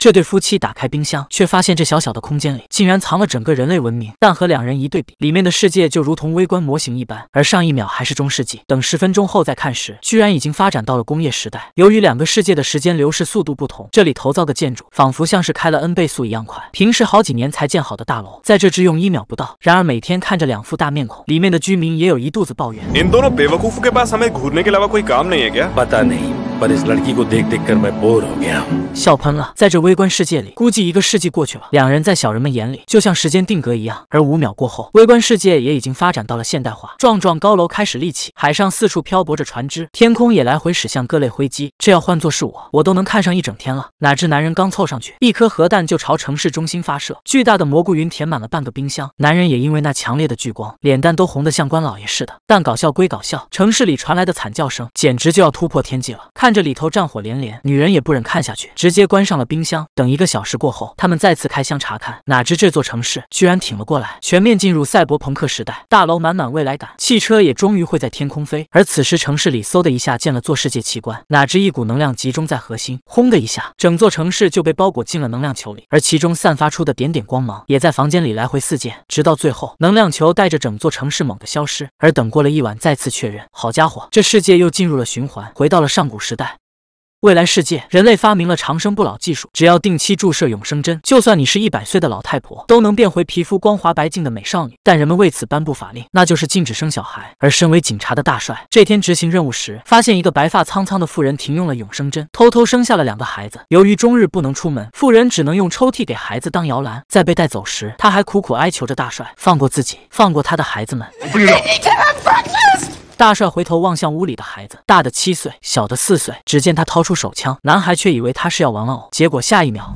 这对夫妻打开冰箱，却发现这小小的空间里竟然藏了整个人类文明。但和两人一对比，里面的世界就如同微观模型一般。而上一秒还是中世纪，等十分钟后再看时，居然已经发展到了工业时代。由于两个世界的时间流逝速度不同，这里头造的建筑仿佛像是开了 N 倍速一样快。平时好几年才建好的大楼，在这只用一秒不到。然而每天看着两副大面孔，里面的居民也有一肚子抱怨。笑喷了！在这微观世界里，估计一个世纪过去了，两人在小人们眼里就像时间定格一样。而五秒过后，微观世界也已经发展到了现代化，幢幢高楼开始立起，海上四处漂泊着船只，天空也来回驶向各类飞机。这要换作是我，我都能看上一整天了。哪知男人刚凑上去，一颗核弹就朝城市中心发射，巨大的蘑菇云填满了半个冰箱。男人也因为那强烈的聚光，脸蛋都红得像关老爷似的。但搞笑归搞笑，城市里传来的惨叫声简直就要突破天际了。看。看着里头战火连连，女人也不忍看下去，直接关上了冰箱。等一个小时过后，他们再次开箱查看，哪知这座城市居然挺了过来，全面进入赛博朋克时代，大楼满满未来感，汽车也终于会在天空飞。而此时城市里嗖的一下建了座世界奇观，哪知一股能量集中在核心，轰的一下，整座城市就被包裹进了能量球里，而其中散发出的点点光芒也在房间里来回四溅，直到最后，能量球带着整座城市猛地消失。而等过了一晚，再次确认，好家伙，这世界又进入了循环，回到了上古时。代。未来世界，人类发明了长生不老技术，只要定期注射永生针，就算你是一百岁的老太婆，都能变回皮肤光滑白净的美少女。但人们为此颁布法令，那就是禁止生小孩。而身为警察的大帅，这天执行任务时，发现一个白发苍苍的妇人停用了永生针，偷偷生下了两个孩子。由于终日不能出门，妇人只能用抽屉给孩子当摇篮。在被带走时，他还苦苦哀求着大帅放过自己，放过他的孩子们。大帅回头望向屋里的孩子，大的七岁，小的四岁。只见他掏出手枪，男孩却以为他是要玩玩偶，结果下一秒。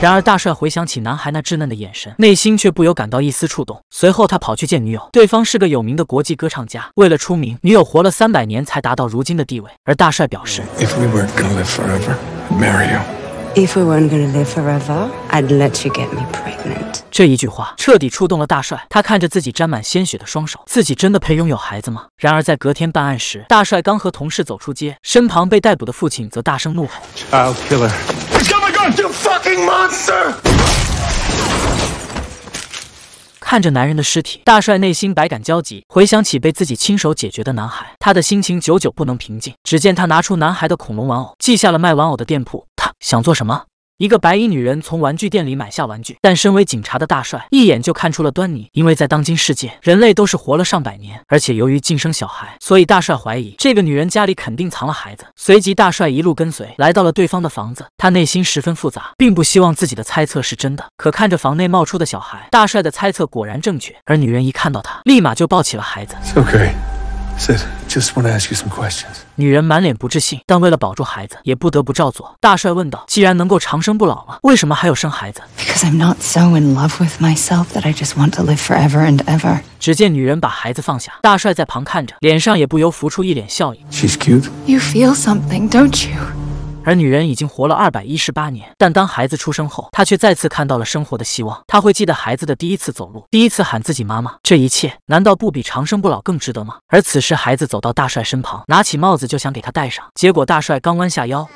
然而大帅回想起男孩那稚嫩的眼神，内心却不由感到一丝触动。随后他跑去见女友，对方是个有名的国际歌唱家。为了出名，女友活了三百年才达到如今的地位。而大帅表示。if we weren't gonna live forever i'd let you get me pregnant 这一句话彻底触动了大帅他看着自己沾满鲜血的双手自己真的配拥有孩子吗然而在隔天办案时大帅刚和同事走出街身旁被逮捕的父亲则大声怒吼看着男人的尸体，大帅内心百感交集，回想起被自己亲手解决的男孩，他的心情久久不能平静。只见他拿出男孩的恐龙玩偶，记下了卖玩偶的店铺。他想做什么？一个白衣女人从玩具店里买下玩具，但身为警察的大帅一眼就看出了端倪，因为在当今世界，人类都是活了上百年，而且由于近生小孩，所以大帅怀疑这个女人家里肯定藏了孩子。随即，大帅一路跟随，来到了对方的房子，他内心十分复杂，并不希望自己的猜测是真的。可看着房内冒出的小孩，大帅的猜测果然正确。而女人一看到他，立马就抱起了孩子。女人满脸不自信，但为了保住孩子，也不得不照做。大帅问道：“既然能够长生不老了，为什么还有生孩子？”只见女人把孩子放下，大帅在旁看着，脸上也不由浮出一脸笑意。而女人已经活了二百一十八年，但当孩子出生后，她却再次看到了生活的希望。她会记得孩子的第一次走路，第一次喊自己妈妈，这一切难道不比长生不老更值得吗？而此时，孩子走到大帅身旁，拿起帽子就想给他戴上，结果大帅刚弯下腰。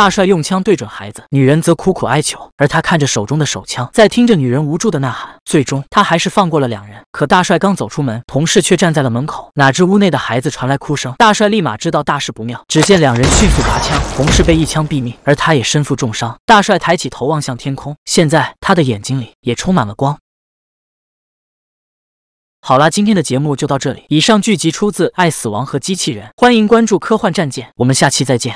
大帅用枪对准孩子，女人则苦苦哀求，而他看着手中的手枪，在听着女人无助的呐喊，最终他还是放过了两人。可大帅刚走出门，同事却站在了门口。哪知屋内的孩子传来哭声，大帅立马知道大事不妙。只见两人迅速拔枪，同事被一枪毙命，而他也身负重伤。大帅抬起头望向天空，现在他的眼睛里也充满了光。好啦，今天的节目就到这里。以上剧集出自《爱死亡和机器人》，欢迎关注科幻战舰，我们下期再见。